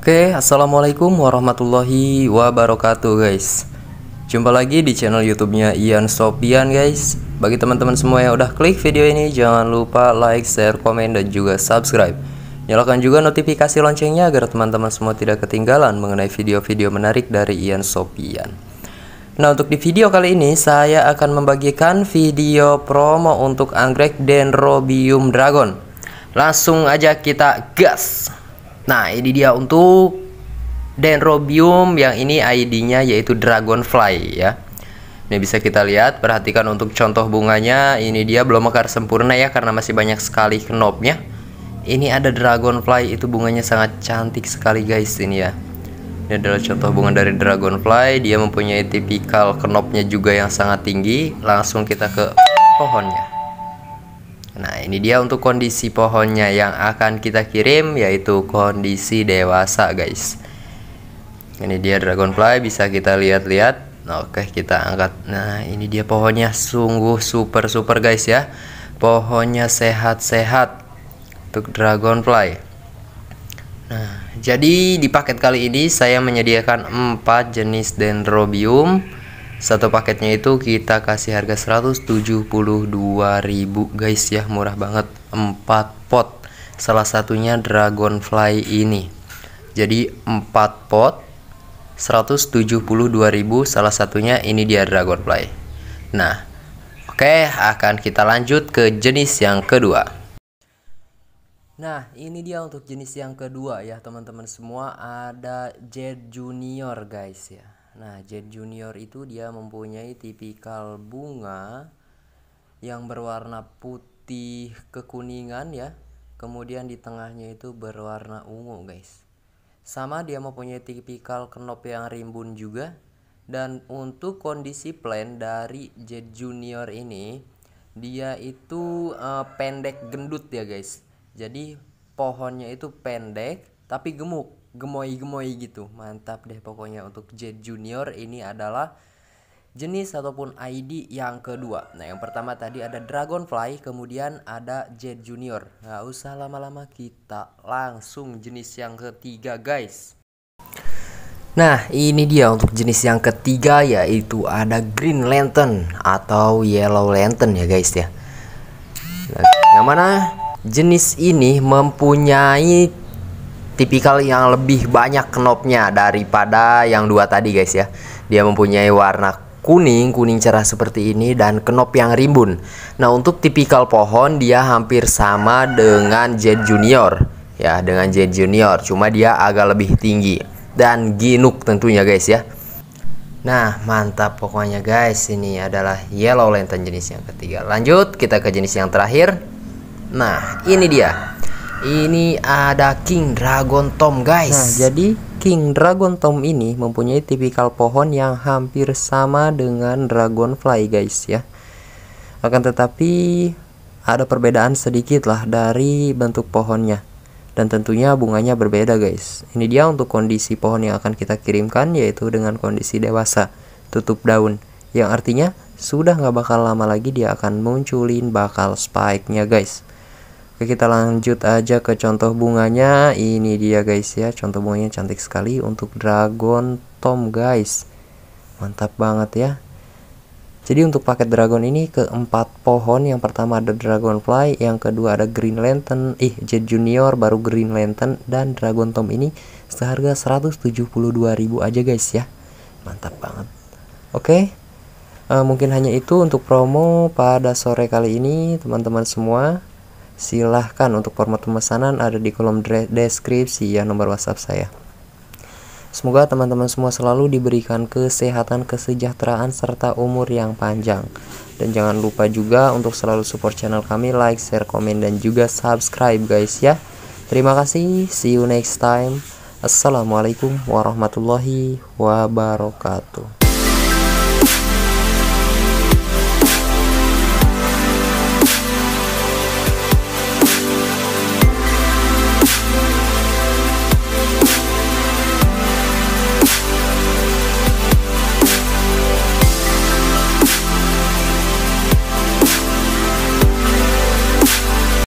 Oke, Assalamualaikum warahmatullahi wabarakatuh guys Jumpa lagi di channel YouTube-nya Ian Sopian guys Bagi teman-teman semua yang udah klik video ini Jangan lupa like, share, komen, dan juga subscribe Nyalakan juga notifikasi loncengnya agar teman-teman semua tidak ketinggalan mengenai video-video menarik dari Ian Sopian Nah untuk di video kali ini saya akan membagikan video promo untuk anggrek Dendrobium Dragon Langsung aja kita gas Nah, ini dia untuk Dendrobium yang ini ID-nya yaitu Dragonfly ya. Ini bisa kita lihat, perhatikan untuk contoh bunganya, ini dia belum mekar sempurna ya karena masih banyak sekali knopnya. Ini ada dragonfly itu bunganya sangat cantik sekali guys ini ya. Ini adalah contoh bunga dari dragonfly, dia mempunyai tipikal knopnya juga yang sangat tinggi. Langsung kita ke pohonnya. Nah, ini dia untuk kondisi pohonnya yang akan kita kirim yaitu kondisi dewasa, guys. Ini dia dragonfly bisa kita lihat-lihat. Oke, kita angkat. Nah, ini dia pohonnya sungguh super super guys ya. Pohonnya sehat-sehat untuk dragonfly. Nah, jadi di paket kali ini saya menyediakan 4 jenis dendrobium satu paketnya itu kita kasih harga 172.000 guys ya, murah banget. empat pot. Salah satunya Dragonfly ini. Jadi empat pot 172.000 salah satunya ini dia Dragonfly. Nah, oke, okay, akan kita lanjut ke jenis yang kedua. Nah, ini dia untuk jenis yang kedua ya, teman-teman semua. Ada Jet Junior, guys ya. Nah, Jet Junior itu dia mempunyai tipikal bunga yang berwarna putih kekuningan ya. Kemudian di tengahnya itu berwarna ungu, guys. Sama dia mempunyai tipikal kenop yang rimbun juga. Dan untuk kondisi plan dari Jet Junior ini, dia itu uh, pendek gendut ya, guys. Jadi pohonnya itu pendek tapi gemuk gemoy-gemoy gitu mantap deh pokoknya untuk Jet Junior ini adalah jenis ataupun ID yang kedua nah yang pertama tadi ada Dragonfly kemudian ada Jet Junior nggak usah lama-lama kita langsung jenis yang ketiga guys Nah ini dia untuk jenis yang ketiga yaitu ada Green Lantern atau Yellow Lantern ya guys ya nah, Yang mana jenis ini mempunyai tipikal yang lebih banyak knopnya daripada yang dua tadi guys ya dia mempunyai warna kuning, kuning cerah seperti ini dan kenop yang rimbun. Nah, untuk tipikal pohon dia hampir sama dengan Jet Junior. Ya, dengan Jet Junior, cuma dia agak lebih tinggi dan ginuk tentunya guys ya. Nah, mantap pokoknya guys. Ini adalah yellow lantern jenis yang ketiga. Lanjut, kita ke jenis yang terakhir. Nah, ini dia. Ini ada King Dragon Tom, guys. Nah, jadi King Dragon Tom ini mempunyai tipikal pohon yang hampir sama dengan Dragonfly, guys ya. Akan tetapi ada perbedaan sedikit lah dari bentuk pohonnya. Dan tentunya bunganya berbeda, guys. Ini dia untuk kondisi pohon yang akan kita kirimkan yaitu dengan kondisi dewasa, tutup daun. Yang artinya sudah nggak bakal lama lagi dia akan munculin bakal spike-nya, guys. Oke kita lanjut aja ke contoh bunganya Ini dia guys ya Contoh bunganya cantik sekali Untuk Dragon Tom guys Mantap banget ya jadi untuk paket dragon ini keempat pohon yang pertama ada dragonfly, yang kedua ada green lantern, ih eh, jet junior baru green lantern dan dragon tom ini seharga 172.000 aja guys ya. Mantap banget. Oke. Uh, mungkin hanya itu untuk promo pada sore kali ini teman-teman semua silahkan untuk format pemesanan ada di kolom deskripsi ya nomor WhatsApp saya. Semoga teman-teman semua selalu diberikan kesehatan, kesejahteraan, serta umur yang panjang. Dan jangan lupa juga untuk selalu support channel kami, like, share, komen, dan juga subscribe guys ya. Terima kasih, see you next time. Assalamualaikum warahmatullahi wabarakatuh.